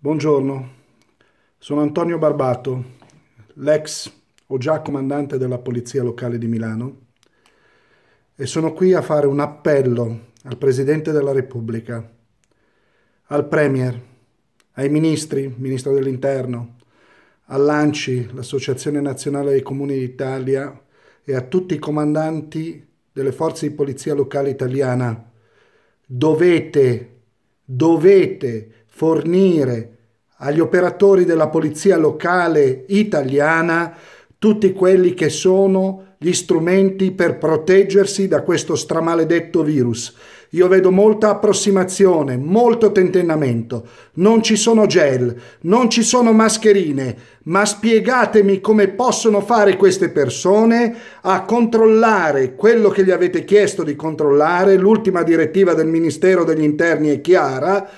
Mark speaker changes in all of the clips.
Speaker 1: Buongiorno, sono Antonio Barbato, l'ex o già comandante della Polizia Locale di Milano e sono qui a fare un appello al Presidente della Repubblica, al Premier, ai Ministri, Ministro dell'Interno, all'ANCI, l'Associazione Nazionale dei Comuni d'Italia e a tutti i comandanti delle forze di polizia locale italiana. Dovete, dovete fornire agli operatori della polizia locale italiana tutti quelli che sono gli strumenti per proteggersi da questo stramaledetto virus. Io vedo molta approssimazione, molto tentennamento. Non ci sono gel, non ci sono mascherine, ma spiegatemi come possono fare queste persone a controllare quello che gli avete chiesto di controllare. L'ultima direttiva del Ministero degli Interni è chiara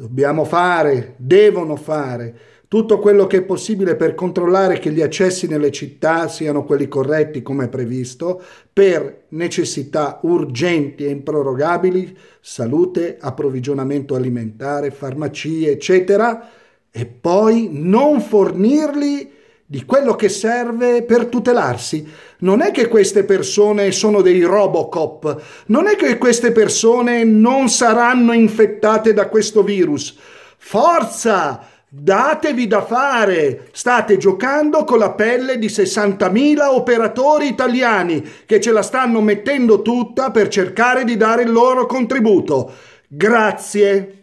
Speaker 1: dobbiamo fare, devono fare tutto quello che è possibile per controllare che gli accessi nelle città siano quelli corretti come previsto, per necessità urgenti e improrogabili, salute, approvvigionamento alimentare, farmacie, eccetera, e poi non fornirli di quello che serve per tutelarsi. Non è che queste persone sono dei Robocop, non è che queste persone non saranno infettate da questo virus. Forza! Datevi da fare! State giocando con la pelle di 60.000 operatori italiani che ce la stanno mettendo tutta per cercare di dare il loro contributo. Grazie!